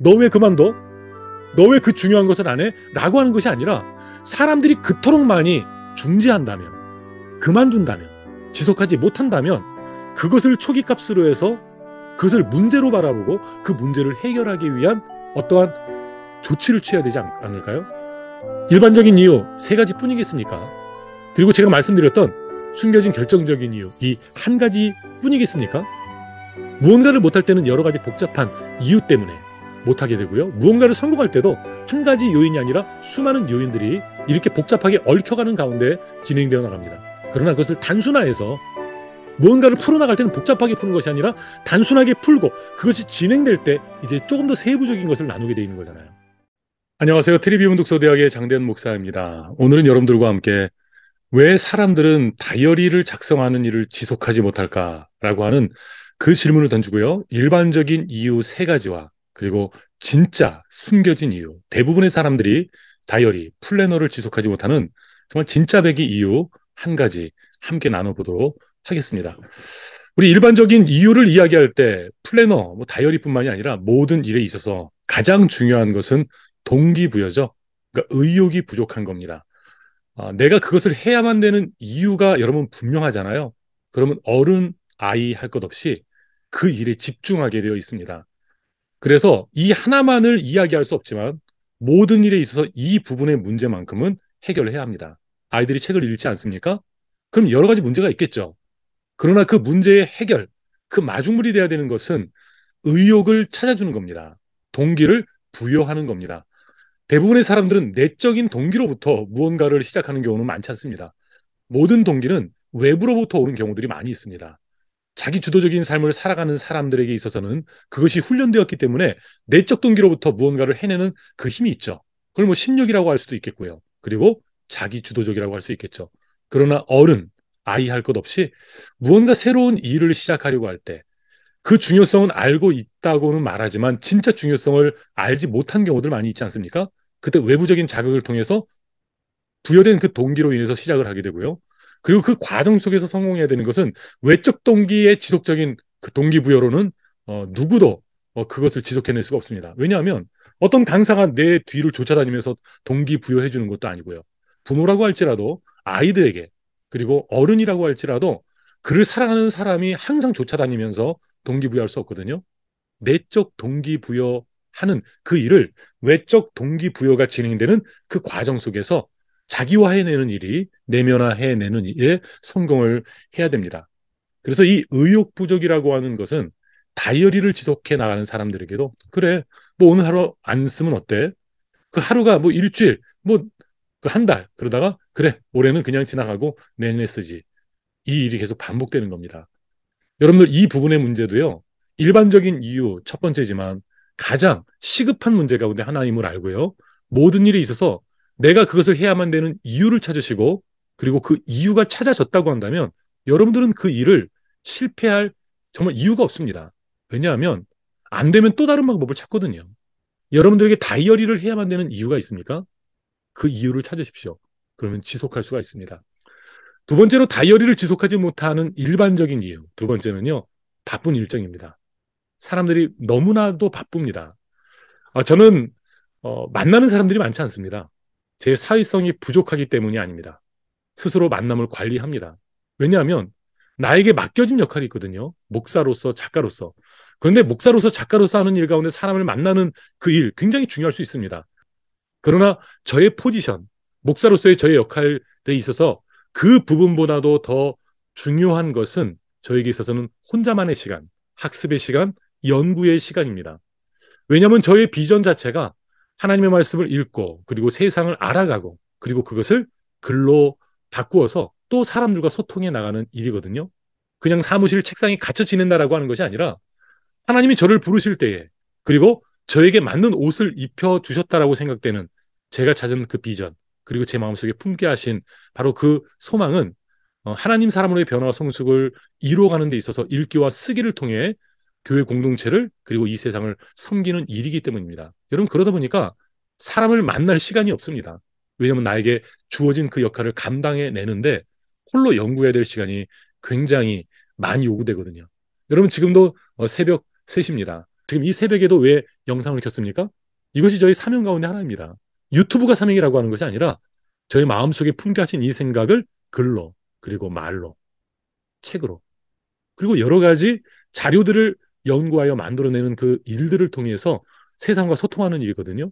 너 왜 그만둬? 너 왜 그 중요한 것을 안 해? 라고 하는 것이 아니라 사람들이 그토록 많이 중지한다면, 그만둔다면, 지속하지 못한다면 그것을 초기 값으로 해서 그것을 문제로 바라보고 그 문제를 해결하기 위한 어떠한 조치를 취해야 되지 않을까요? 일반적인 이유 세 가지 뿐이겠습니까? 그리고 제가 말씀드렸던 숨겨진 결정적인 이유 이 한 가지 뿐이겠습니까? 무언가를 못할 때는 여러 가지 복잡한 이유 때문에 못하게 되고요. 무언가를 성공할 때도 한 가지 요인이 아니라 수많은 요인들이 이렇게 복잡하게 얽혀가는 가운데 진행되어 나갑니다. 그러나 그것을 단순화해서 무언가를 풀어나갈 때는 복잡하게 푸는 것이 아니라 단순하게 풀고 그것이 진행될 때 이제 조금 더 세부적인 것을 나누게 되어 있는 거잖아요. 안녕하세요. 트리비움 독서대학의 장대현 목사입니다. 오늘은 여러분들과 함께 왜 사람들은 다이어리를 작성하는 일을 지속하지 못할까라고 하는 그 질문을 던지고요. 일반적인 이유 세 가지와 그리고 진짜 숨겨진 이유. 대부분의 사람들이 다이어리, 플래너를 지속하지 못하는 정말 진짜 배기 이유 한 가지 함께 나눠보도록 하겠습니다. 우리 일반적인 이유를 이야기할 때 플래너, 뭐 다이어리뿐만이 아니라 모든 일에 있어서 가장 중요한 것은 동기부여죠. 그러니까 의욕이 부족한 겁니다. 아, 내가 그것을 해야만 되는 이유가 여러분 분명하잖아요. 그러면 어른, 아이 할 것 없이 그 일에 집중하게 되어 있습니다. 그래서 이 하나만을 이야기할 수 없지만 모든 일에 있어서 이 부분의 문제만큼은 해결 해야 합니다. 아이들이 책을 읽지 않습니까? 그럼 여러 가지 문제가 있겠죠. 그러나 그 문제의 해결, 그 마중물이 돼야 되는 것은 의욕을 찾아주는 겁니다. 동기를 부여하는 겁니다. 대부분의 사람들은 내적인 동기로부터 무언가를 시작하는 경우는 많지 않습니다. 모든 동기는 외부로부터 오는 경우들이 많이 있습니다. 자기 주도적인 삶을 살아가는 사람들에게 있어서는 그것이 훈련되었기 때문에 내적 동기로부터 무언가를 해내는 그 힘이 있죠. 그걸 뭐 심력이라고 할 수도 있겠고요. 그리고 자기 주도적이라고 할 수 있겠죠. 그러나 어른, 아이 할 것 없이 무언가 새로운 일을 시작하려고 할 때 그 중요성은 알고 있다고는 말하지만 진짜 중요성을 알지 못한 경우들 많이 있지 않습니까? 그때 외부적인 자극을 통해서 부여된 그 동기로 인해서 시작을 하게 되고요. 그리고 그 과정 속에서 성공해야 되는 것은 외적 동기의 지속적인 그 동기부여로는 어, 누구도 어, 그것을 지속해낼 수가 없습니다. 왜냐하면 어떤 강사가 내 뒤를 쫓아다니면서 동기부여해 주는 것도 아니고요. 부모라고 할지라도 아이들에게 그리고 어른이라고 할지라도 그를 사랑하는 사람이 항상 쫓아다니면서 동기부여할 수 없거든요. 내적 동기부여하는 그 일을 외적 동기부여가 진행되는 그 과정 속에서 자기화해내는 일이 내면화해내는 일에 성공을 해야 됩니다. 그래서 이 의욕 부족이라고 하는 것은 다이어리를 지속해 나가는 사람들에게도 그래 뭐 오늘 하루 안 쓰면 어때? 그 하루가 뭐 일주일 뭐 그 한달 그러다가 그래 올해는 그냥 지나가고 내년에 쓰지 이 일이 계속 반복되는 겁니다. 여러분들 이 부분의 문제도요 일반적인 이유 첫 번째지만 가장 시급한 문제 가운데 하나임을 알고요 모든 일에 있어서 내가 그것을 해야만 되는 이유를 찾으시고 그리고 그 이유가 찾아졌다고 한다면 여러분들은 그 일을 실패할 정말 이유가 없습니다. 왜냐하면 안 되면 또 다른 방법을 찾거든요. 여러분들에게 다이어리를 해야만 되는 이유가 있습니까? 그 이유를 찾으십시오. 그러면 지속할 수가 있습니다. 두 번째로 다이어리를 지속하지 못하는 일반적인 이유. 두 번째는요, 바쁜 일정입니다. 사람들이 너무나도 바쁩니다. 아, 저는 어, 만나는 사람들이 많지 않습니다. 제 사회성이 부족하기 때문이 아닙니다. 스스로 만남을 관리합니다. 왜냐하면 나에게 맡겨진 역할이 있거든요. 목사로서 작가로서. 그런데 목사로서 작가로서 하는 일 가운데 사람을 만나는 그 일 굉장히 중요할 수 있습니다. 그러나 저의 포지션, 목사로서의 저의 역할에 있어서 그 부분보다도 더 중요한 것은 저에게 있어서는 혼자만의 시간, 학습의 시간, 연구의 시간입니다. 왜냐하면 저의 비전 자체가 하나님의 말씀을 읽고 그리고 세상을 알아가고 그리고 그것을 글로 바꾸어서 또 사람들과 소통해 나가는 일이거든요. 그냥 사무실 책상에 갇혀 지낸다라고 하는 것이 아니라 하나님이 저를 부르실 때에 그리고 저에게 맞는 옷을 입혀 주셨다라고 생각되는 제가 찾은 그 비전 그리고 제 마음속에 품게 하신 바로 그 소망은 어, 하나님 사람으로의 변화와 성숙을 이루어가는 데 있어서 읽기와 쓰기를 통해 교회 공동체를 그리고 이 세상을 섬기는 일이기 때문입니다. 여러분 그러다 보니까 사람을 만날 시간이 없습니다. 왜냐하면 나에게 주어진 그 역할을 감당해 내는데 홀로 연구해야 될 시간이 굉장히 많이 요구되거든요. 여러분 지금도 어, 새벽 3시입니다. 지금 이 새벽에도 왜 영상을 켰습니까? 이것이 저희 사명 가운데 하나입니다. 유튜브가 사명이라고 하는 것이 아니라 저희 마음속에 품게하신 이 생각을 글로 그리고 말로 책으로 그리고 여러 가지 자료들을 연구하여 만들어내는 그 일들을 통해서 세상과 소통하는 일이거든요.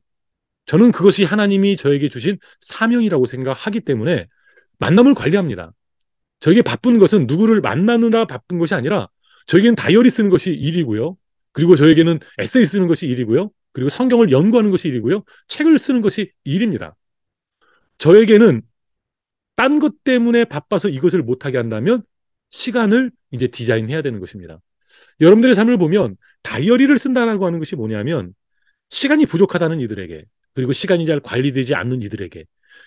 저는 그것이 하나님이 저에게 주신 사명이라고 생각하기 때문에 만남을 관리합니다. 저에게 바쁜 것은 누구를 만나느라 바쁜 것이 아니라 저에게는 다이어리 쓰는 것이 일이고요. 그리고 저에게는 에세이 쓰는 것이 일이고요. 그리고 성경을 연구하는 것이 일이고요. 책을 쓰는 것이 일입니다. 저에게는 딴 것 때문에 바빠서 이것을 못하게 한다면 시간을 이제 디자인해야 되는 것입니다. 여러분들의 삶을 보면 다이어리를 쓴다라고 하는 것이 뭐냐면 시간이 부족하다는 이들에게 그리고 시간이 잘 관리되지 않는 이들에게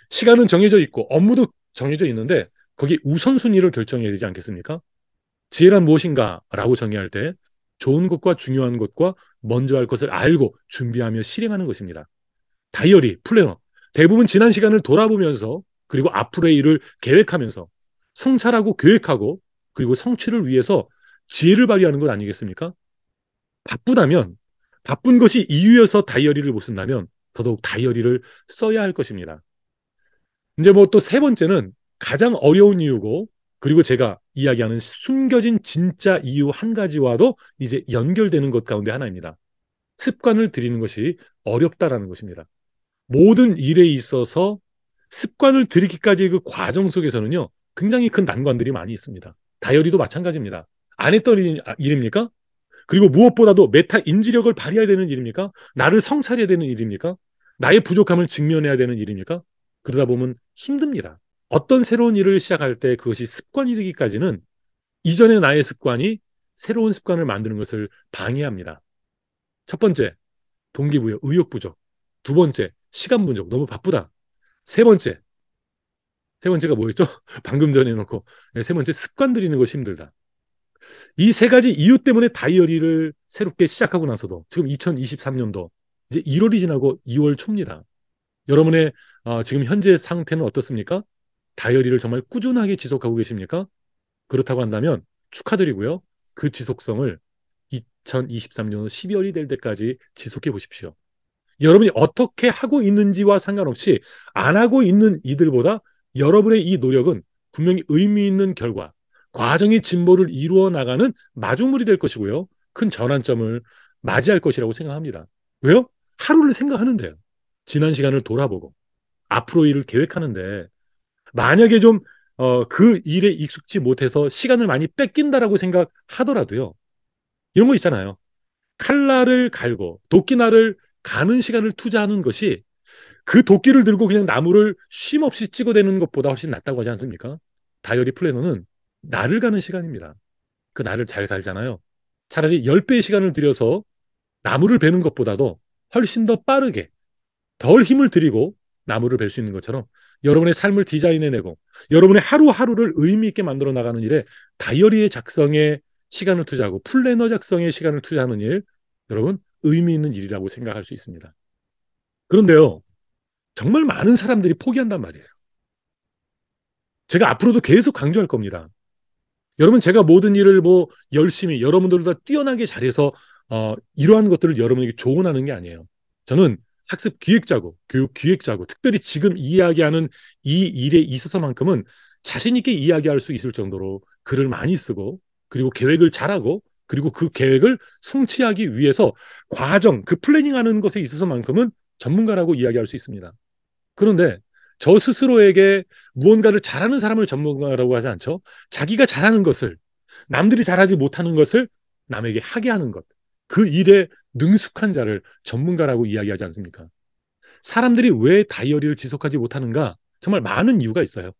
시간은 정해져 있고 업무도 정해져 있는데 거기 우선순위를 결정해야 되지 않겠습니까? 지혜란 무엇인가라고 정의할 때 좋은 것과 중요한 것과 먼저 할 것을 알고 준비하며 실행하는 것입니다. 다이어리, 플래너. 대부분 지난 시간을 돌아보면서 그리고 앞으로의 일을 계획하면서 성찰하고 계획하고 그리고 성취를 위해서 지혜를 발휘하는 것 아니겠습니까? 바쁘다면 바쁜 것이 이유여서 다이어리를 못 쓴다면 더더욱 다이어리를 써야 할 것입니다. 이제 뭐 또 세 번째는 가장 어려운 이유고 그리고 제가 이야기하는 숨겨진 진짜 이유 한 가지와도 이제 연결되는 것 가운데 하나입니다. 습관을 들이는 것이 어렵다라는 것입니다. 모든 일에 있어서 습관을 들이기까지의 그 과정 속에서는요, 굉장히 큰 난관들이 많이 있습니다. 다이어리도 마찬가지입니다. 안 했던 일, 아, 일입니까? 그리고 무엇보다도 메타 인지력을 발휘해야 되는 일입니까? 나를 성찰해야 되는 일입니까? 나의 부족함을 직면해야 되는 일입니까? 그러다 보면 힘듭니다. 어떤 새로운 일을 시작할 때 그것이 습관이 되기까지는 이전의 나의 습관이 새로운 습관을 만드는 것을 방해합니다. 첫 번째, 동기부여, 의욕 부족. 두 번째, 시간 부족, 너무 바쁘다. 세 번째, 세 번째가 뭐였죠? 방금 전에 놓고세 네, 번째, 습관 들이는 것이 힘들다. 이세 가지 이유 때문에 다이어리를 새롭게 시작하고 나서도 지금 2023년도 이제 1월이 지나고 2월 초입니다. 여러분의 어, 지금 현재 상태는 어떻습니까? 다이어리를 정말 꾸준하게 지속하고 계십니까? 그렇다고 한다면 축하드리고요. 그 지속성을 2023년 12월이 될 때까지 지속해 보십시오. 여러분이 어떻게 하고 있는지와 상관없이 안 하고 있는 이들보다 여러분의 이 노력은 분명히 의미 있는 결과, 과정의 진보를 이루어 나가는 마중물이 될 것이고요. 큰 전환점을 맞이할 것이라고 생각합니다. 왜요? 하루를 생각하는데요. 지난 시간을 돌아보고 앞으로 일을 계획하는데 만약에 좀 어, 그 일에 익숙지 못해서 시간을 많이 뺏긴다라고 생각하더라도요. 이런 거 있잖아요. 칼날을 갈고 도끼날을 가는 시간을 투자하는 것이 그 도끼를 들고 그냥 나무를 쉼없이 찍어대는 것보다 훨씬 낫다고 하지 않습니까? 다이어리 플래너는 나를 가는 시간입니다. 그 날을 잘 갈잖아요. 차라리 10배의 시간을 들여서 나무를 베는 것보다도 훨씬 더 빠르게 덜 힘을 들이고 나무를 벨 수 있는 것처럼 여러분의 삶을 디자인해내고 여러분의 하루하루를 의미 있게 만들어 나가는 일에 다이어리의 작성에 시간을 투자하고 플래너 작성에 시간을 투자하는 일 여러분 의미 있는 일이라고 생각할 수 있습니다. 그런데요. 정말 많은 사람들이 포기한단 말이에요. 제가 앞으로도 계속 강조할 겁니다. 여러분 제가 모든 일을 뭐 열심히 여러분들보다 뛰어나게 잘해서 어, 이러한 것들을 여러분에게 조언하는 게 아니에요. 저는 학습 기획자고 교육 기획자고 특별히 지금 이야기하는 이 일에 있어서만큼은 자신 있게 이야기할 수 있을 정도로 글을 많이 쓰고 그리고 계획을 잘하고 그리고 그 계획을 성취하기 위해서 과정 그 플래닝하는 것에 있어서만큼은 전문가라고 이야기할 수 있습니다. 그런데 저 스스로에게 무언가를 잘하는 사람을 전문가라고 하지 않죠. 자기가 잘하는 것을 남들이 잘하지 못하는 것을 남에게 하게 하는 것. 그 일에 능숙한 자를 전문가라고 이야기하지 않습니까? 사람들이 왜 다이어리를 지속하지 못하는가? 정말 많은 이유가 있어요.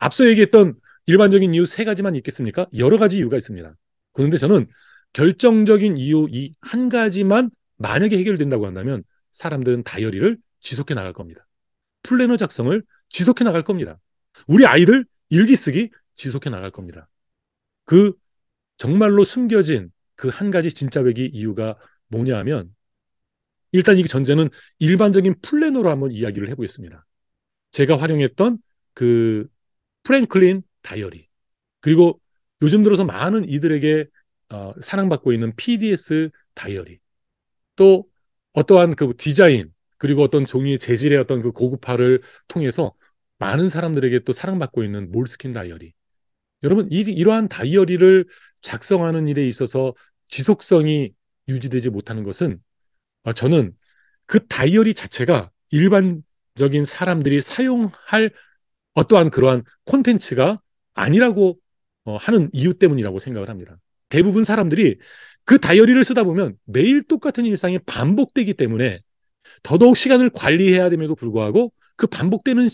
앞서 얘기했던 일반적인 이유 세 가지만 있겠습니까? 여러 가지 이유가 있습니다. 그런데 저는 결정적인 이유 이 한 가지만 만약에 해결된다고 한다면 사람들은 다이어리를 지속해 나갈 겁니다. 플래너 작성을 지속해 나갈 겁니다. 우리 아이들 일기 쓰기 지속해 나갈 겁니다. 그 정말로 숨겨진 그 한 가지 진짜 배기 이유가 뭐냐 하면 일단 이 전제는 일반적인 플래너로 한번 이야기를 해보겠습니다. 제가 활용했던 그 프랭클린 다이어리 그리고 요즘 들어서 많은 이들에게 어, 사랑받고 있는 PDS 다이어리 또 어떠한 그 디자인 그리고 어떤 종이의 재질의 어떤 그 고급화를 통해서 많은 사람들에게 또 사랑받고 있는 몰스킨 다이어리. 여러분, 이, 이러한 다이어리를 작성하는 일에 있어서 지속성이 유지되지 못하는 것은 아, 저는 그 다이어리 자체가 일반적인 사람들이 사용할 어떠한 그러한 콘텐츠가 아니라고 어, 하는 이유 때문이라고 생각을 합니다. 대부분 사람들이 그 다이어리를 쓰다 보면 매일 똑같은 일상이 반복되기 때문에 더더욱 시간을 관리해야 됨에도 불구하고 그 반복되는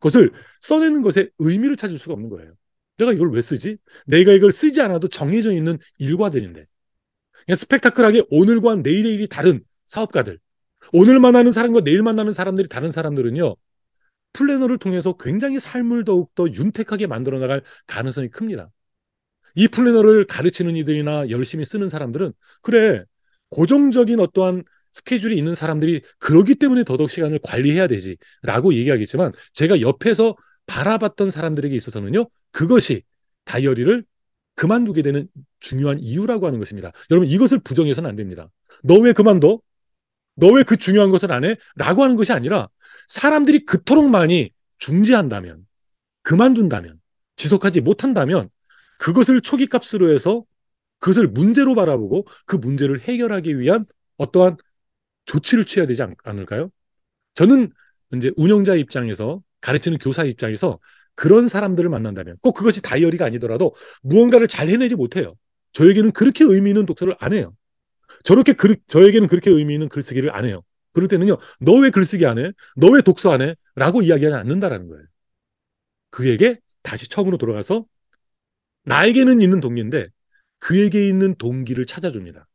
것을 써내는 것에 의미를 찾을 수가 없는 거예요. 내가 이걸 왜 쓰지? 내가 이걸 쓰지 않아도 정해져 있는 일과들인데. 그냥 스펙타클하게 오늘과 내일의 일이 다른 사업가들. 오늘 만나는 사람과 내일 만나는 사람들이 다른 사람들은요. 플래너를 통해서 굉장히 삶을 더욱더 윤택하게 만들어 나갈 가능성이 큽니다. 이 플래너를 가르치는 이들이나 열심히 쓰는 사람들은 그래 고정적인 어떠한 스케줄이 있는 사람들이 그러기 때문에 더더욱 시간을 관리해야 되지라고 얘기하겠지만 제가 옆에서 바라봤던 사람들에게 있어서는요 그것이 다이어리를 그만두게 되는 중요한 이유라고 하는 것입니다. 여러분 이것을 부정해서는 안 됩니다. 너 왜 그만둬? 너 왜 그 중요한 것을 안 해? 라고 하는 것이 아니라 사람들이 그토록 많이 중지한다면 그만둔다면 지속하지 못한다면 그것을 초기 값으로 해서 그것을 문제로 바라보고 그 문제를 해결하기 위한 어떠한 조치를 취해야 되지 않, 을까요 저는 이제 운영자 입장에서 가르치는 교사 입장에서 그런 사람들을 만난다면 꼭 그것이 다이어리가 아니더라도 무언가를 잘 해내지 못해요. 저에게는 그렇게 의미 있는 독서를 안 해요. 저렇게 그, 저에게는 그렇게 의미 있는 글쓰기를 안 해요. 그럴 때는요, 너 왜 글쓰기 안 해? 너 왜 독서 안 해? 라고 이야기하지 않는다라는 거예요. 그에게 다시 처음으로 돌아가서 나에게는 있는 동기인데 그에게 있는 동기를 찾아줍니다.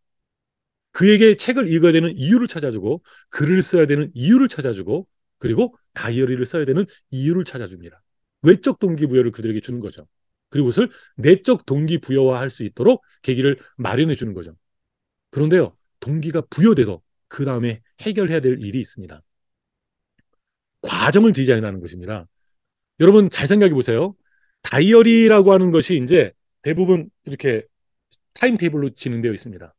그에게 책을 읽어야 되는 이유를 찾아주고 글을 써야 되는 이유를 찾아주고 그리고 다이어리를 써야 되는 이유를 찾아줍니다. 외적 동기부여를 그들에게 주는 거죠. 그리고 그것을 내적 동기부여화할 수 있도록 계기를 마련해 주는 거죠. 그런데요, 동기가 부여돼서그 다음에 해결해야 될 일이 있습니다. 과정을 디자인하는 것입니다. 여러분 잘 생각해 보세요. 다이어리라고 하는 것이 이제 대부분 이렇게 타임 테이블로 진행되어 있습니다.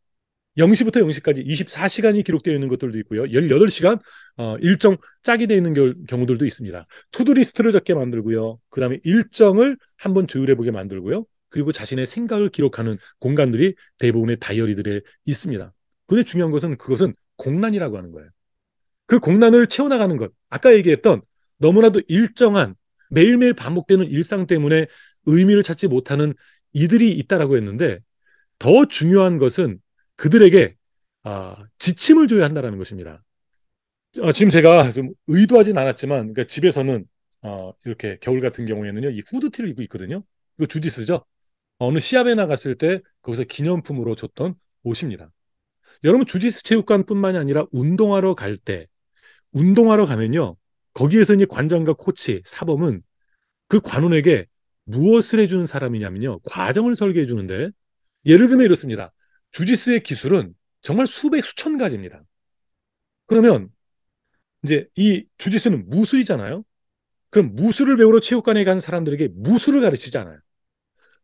0시부터 0시까지 24시간이 기록되어 있는 것들도 있고요. 18시간 어, 일정 짝이 되어 있는 겨, 경우들도 있습니다. 투두리스트를 적게 만들고요. 그 다음에 일정을 한번 조율해보게 만들고요. 그리고 자신의 생각을 기록하는 공간들이 대부분의 다이어리들에 있습니다. 근데 중요한 것은 그것은 공란이라고 하는 거예요. 그 공란을 채워나가는 것. 아까 얘기했던 너무나도 일정한 매일매일 반복되는 일상 때문에 의미를 찾지 못하는 이들이 있다라고 했는데 더 중요한 것은 그들에게 아, 지침을 줘야 한다는 것입니다. 아, 지금 제가 좀 의도하진 않았지만 그러니까 집에서는 어, 이렇게 겨울 같은 경우에는요 이 후드티를 입고 있거든요. 이거 주짓수죠 어느 시합에 나갔을 때 거기서 기념품으로 줬던 옷입니다. 여러분 주짓수 체육관뿐만이 아니라 운동하러 갈 때 운동하러 가면요 거기에서 이제 관장과 코치 사범은 그 관원에게 무엇을 해주는 사람이냐면요 과정을 설계해 주는데 예를 들면 이렇습니다 주짓수의 기술은 정말 수백 수천 가지입니다. 그러면 이제 이 주짓수는 무술이잖아요. 그럼 무술을 배우러 체육관에 간 사람들에게 무술을 가르치잖아요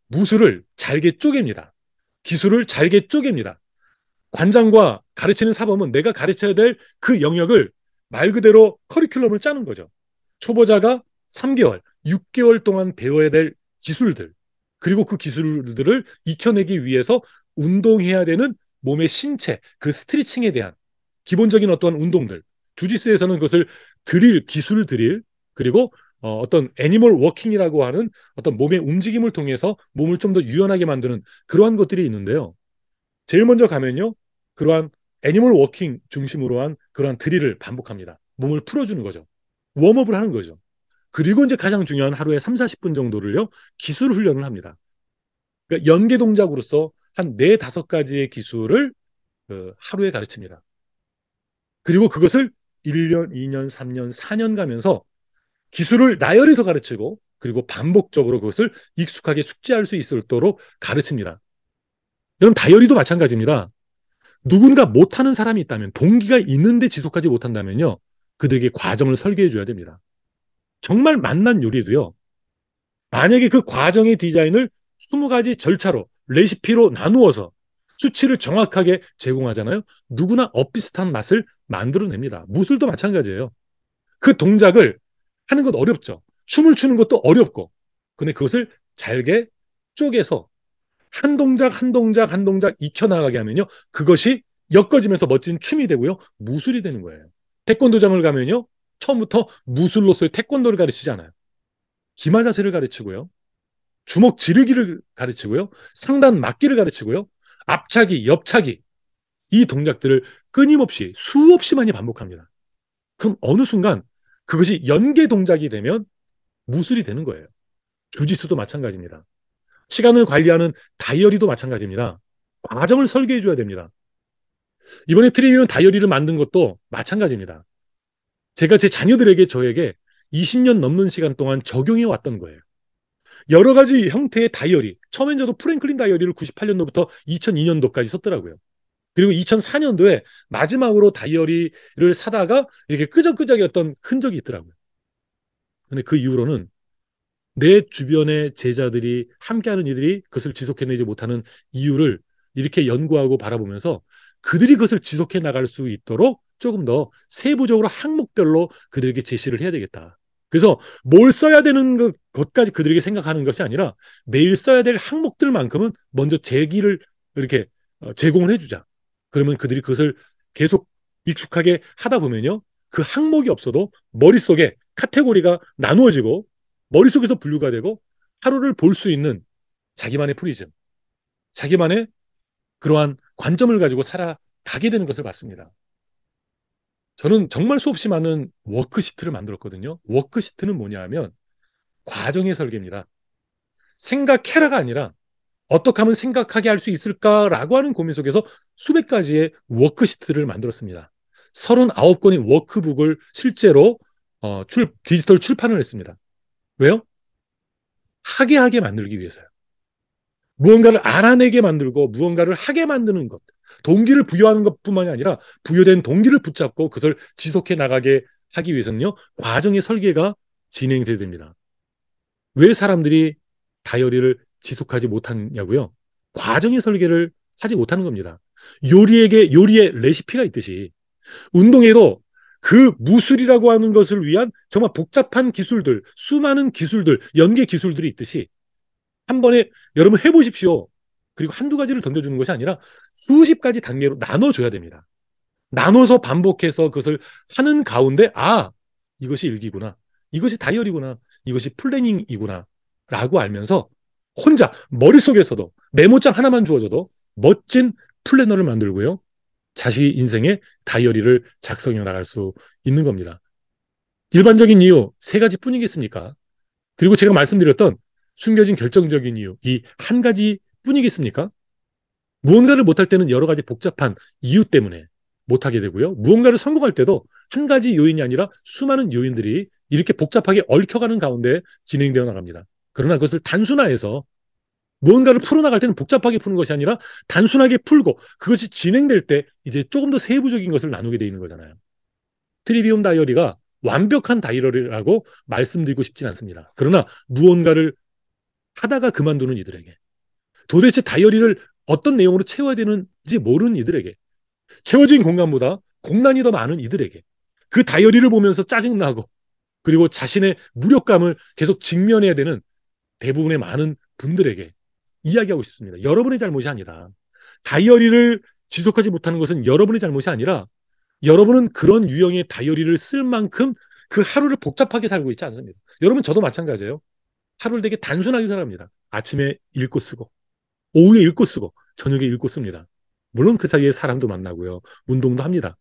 무술을 잘게 쪼갭니다. 기술을 잘게 쪼갭니다. 관장과 가르치는 사범은 내가 가르쳐야 될 그 영역을 말 그대로 커리큘럼을 짜는 거죠. 초보자가 3개월, 6개월 동안 배워야 될 기술들, 그리고 그 기술들을 익혀내기 위해서 운동해야 되는 몸의 신체, 그 스트레칭에 대한 기본적인 어떠한 운동들. 주짓수에서는 그것을 드릴, 기술을 드릴, 그리고 어, 어떤 애니멀 워킹이라고 하는 어떤 몸의 움직임을 통해서 몸을 좀 더 유연하게 만드는 그러한 것들이 있는데요. 제일 먼저 가면요. 그러한 애니멀 워킹 중심으로 한 그러한 드릴을 반복합니다. 몸을 풀어주는 거죠. 웜업을 하는 거죠. 그리고 이제 가장 중요한 하루에 3, 40분 정도를요. 기술 훈련을 합니다. 그러니까 연계 동작으로서 한네 다섯 가지의 기술을 그 하루에 가르칩니다. 그리고 그것을 1년, 2년, 3년, 4년 가면서 기술을 나열해서 가르치고 그리고 반복적으로 그것을 익숙하게 숙지할 수 있도록 가르칩니다. 여러분 다이어리도 마찬가지입니다. 누군가 못하는 사람이 있다면 동기가 있는데 지속하지 못한다면요 그들에게 과정을 설계해 줘야 됩니다. 정말 만난 요리도요 만약에 그 과정의 디자인을 20가지 절차로 레시피로 나누어서 수치를 정확하게 제공하잖아요. 누구나 엇비슷한 맛을 만들어냅니다. 무술도 마찬가지예요. 그 동작을 하는 건 어렵죠. 춤을 추는 것도 어렵고. 근데 그것을 잘게 쪼개서 한 동작 한 동작 한 동작 익혀나가게 하면요. 그것이 엮어지면서 멋진 춤이 되고요. 무술이 되는 거예요. 태권도장을 가면요. 처음부터 무술로서의 태권도를 가르치지 않아요. 기마 자세를 가르치고요. 주먹 지르기를 가르치고요. 상단 맞기를 가르치고요. 앞차기, 옆차기. 이 동작들을 끊임없이 수없이 많이 반복합니다. 그럼 어느 순간 그것이 연계 동작이 되면 무술이 되는 거예요. 주짓수도 마찬가지입니다. 시간을 관리하는 다이어리도 마찬가지입니다. 과정을 설계해 줘야 됩니다. 이번에 트리비온 다이어리를 만든 것도 마찬가지입니다. 제가 제 자녀들에게 저에게 20년 넘는 시간 동안 적용해 왔던 거예요. 여러 가지 형태의 다이어리. 처음엔 저도 프랭클린 다이어리를 98년도부터 2002년도까지 썼더라고요. 그리고 2004년도에 마지막으로 다이어리를 사다가 이렇게 끄적끄적이었던 흔적이 있더라고요. 근데 그 이후로는 내 주변의 제자들이 함께하는 이들이 그것을 지속해내지 못하는 이유를 이렇게 연구하고 바라보면서 그들이 그것을 지속해 나갈 수 있도록 조금 더 세부적으로 항목별로 그들에게 제시를 해야 되겠다. 그래서 뭘 써야 되는 것까지 그들에게 생각하는 것이 아니라 매일 써야 될 항목들만큼은 먼저 제기를 이렇게 어, 제공을 해주자. 그러면 그들이 그것을 계속 익숙하게 하다 보면요. 그 항목이 없어도 머릿속에 카테고리가 나누어지고 머릿속에서 분류가 되고 하루를 볼 수 있는 자기만의 프리즘, 자기만의 그러한 관점을 가지고 살아가게 되는 것을 봤습니다. 저는 정말 수없이 많은 워크시트를 만들었거든요. 워크시트는 뭐냐 하면 과정의 설계입니다. 생각해라가 아니라 어떻게 하면 생각하게 할 수 있을까라고 하는 고민 속에서 수백 가지의 워크시트를 만들었습니다. 39권의 워크북을 실제로 어, 출, 디지털 출판을 했습니다. 왜요? 하게 하게 만들기 위해서요. 무언가를 알아내게 만들고 무언가를 하게 만드는 것. 동기를 부여하는 것뿐만이 아니라 부여된 동기를 붙잡고 그것을 지속해 나가게 하기 위해서는요 과정의 설계가 진행돼야 됩니다. 왜 사람들이 다이어리를 지속하지 못하냐고요? 과정의 설계를 하지 못하는 겁니다. 요리에게 요리의 레시피가 있듯이 운동에도 그 무술이라고 하는 것을 위한 정말 복잡한 기술들, 수많은 기술들, 연계 기술들이 있듯이 한 번에 여러분 해보십시오. 그리고 한두 가지를 던져주는 것이 아니라 수십 가지 단계로 나눠줘야 됩니다. 나눠서 반복해서 그것을 하는 가운데, 아, 이것이 일기구나. 이것이 다이어리구나. 이것이 플래닝이구나. 라고 알면서 혼자 머릿속에서도 메모장 하나만 주어져도 멋진 플래너를 만들고요. 자기 인생의 다이어리를 작성해 나갈 수 있는 겁니다. 일반적인 이유 세 가지 뿐이겠습니까? 그리고 제가 말씀드렸던 숨겨진 결정적인 이유, 이 한 가지 뿐이겠습니까? 무언가를 못할 때는 여러 가지 복잡한 이유 때문에 못하게 되고요. 무언가를 성공할 때도 한 가지 요인이 아니라 수많은 요인들이 이렇게 복잡하게 얽혀가는 가운데 진행되어 나갑니다. 그러나 그것을 단순화해서 무언가를 풀어나갈 때는 복잡하게 푸는 것이 아니라 단순하게 풀고 그것이 진행될 때 이제 조금 더 세부적인 것을 나누게 되는 거잖아요. 트리비움 다이어리가 완벽한 다이어리라고 말씀드리고 싶진 않습니다. 그러나 무언가를 하다가 그만두는 이들에게 도대체 다이어리를 어떤 내용으로 채워야 되는지 모르는 이들에게 채워진 공간보다 공란이 더 많은 이들에게 그 다이어리를 보면서 짜증나고 그리고 자신의 무력감을 계속 직면해야 되는 대부분의 많은 분들에게 이야기하고 싶습니다. 여러분의 잘못이 아니다. 다이어리를 지속하지 못하는 것은 여러분의 잘못이 아니라 여러분은 그런 유형의 다이어리를 쓸 만큼 그 하루를 복잡하게 살고 있지 않습니다. 여러분 저도 마찬가지예요. 하루를 되게 단순하게 살합니다. 아침에 읽고 쓰고 오후에 읽고 쓰고 저녁에 읽고 씁니다. 물론 그 사이에 사람도 만나고요. 운동도 합니다.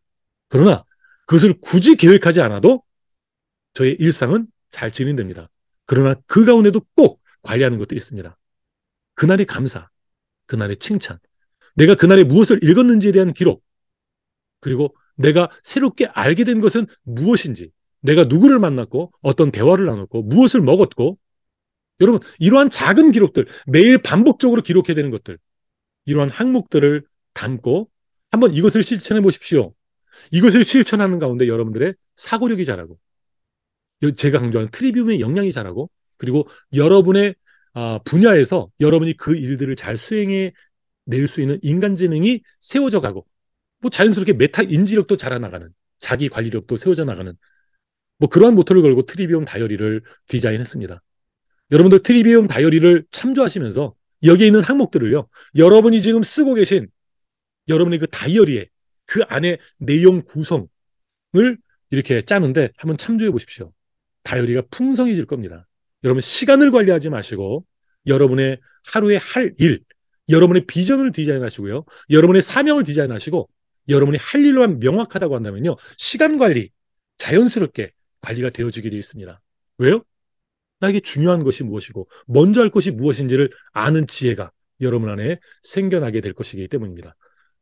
그러나 그것을 굳이 계획하지 않아도 저의 일상은 잘 진행됩니다. 그러나 그 가운데도 꼭 관리하는 것도 있습니다. 그날의 감사, 그날의 칭찬, 내가 그날에 무엇을 읽었는지에 대한 기록, 그리고 내가 새롭게 알게 된 것은 무엇인지, 내가 누구를 만났고 어떤 대화를 나눴고 무엇을 먹었고 여러분, 이러한 작은 기록들, 매일 반복적으로 기록해야 되는 것들, 이러한 항목들을 담고 한번 이것을 실천해 보십시오. 이것을 실천하는 가운데 여러분들의 사고력이 자라고, 제가 강조하는 트리뷴의 역량이 자라고, 그리고 여러분의 아, 분야에서 여러분이 그 일들을 잘 수행해 낼 수 있는 인간 지능이 세워져 가고, 뭐 자연스럽게 메타 인지력도 자라나가는, 자기 관리력도 세워져 나가는, 뭐 그러한 모토를 걸고 트리비움 다이어리를 디자인했습니다. 여러분들 트리비움 다이어리를 참조하시면서 여기에 있는 항목들을요. 여러분이 지금 쓰고 계신 여러분의 그 다이어리에 그 안에 내용 구성을 이렇게 짜는데 한번 참조해 보십시오. 다이어리가 풍성해질 겁니다. 여러분 시간을 관리하지 마시고 여러분의 하루에 할 일, 여러분의 비전을 디자인하시고요. 여러분의 사명을 디자인하시고 여러분이 할 일로만 명확하다고 한다면요. 시간 관리 자연스럽게 관리가 되어지게 되어 있습니다. 왜요? 나에게 중요한 것이 무엇이고 먼저 할 것이 무엇인지를 아는 지혜가 여러분 안에 생겨나게 될 것이기 때문입니다.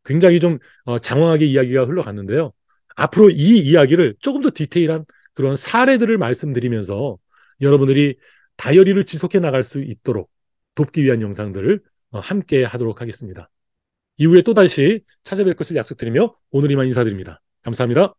굉장히 좀 어, 장황하게 이야기가 흘러갔는데요. 앞으로 이 이야기를 조금 더 디테일한 그런 사례들을 말씀드리면서 여러분들이 다이어리를 지속해 나갈 수 있도록 돕기 위한 영상들을 어, 함께 하도록 하겠습니다. 이후에 또다시 찾아뵐 것을 약속드리며 오늘 이만 인사드립니다. 감사합니다.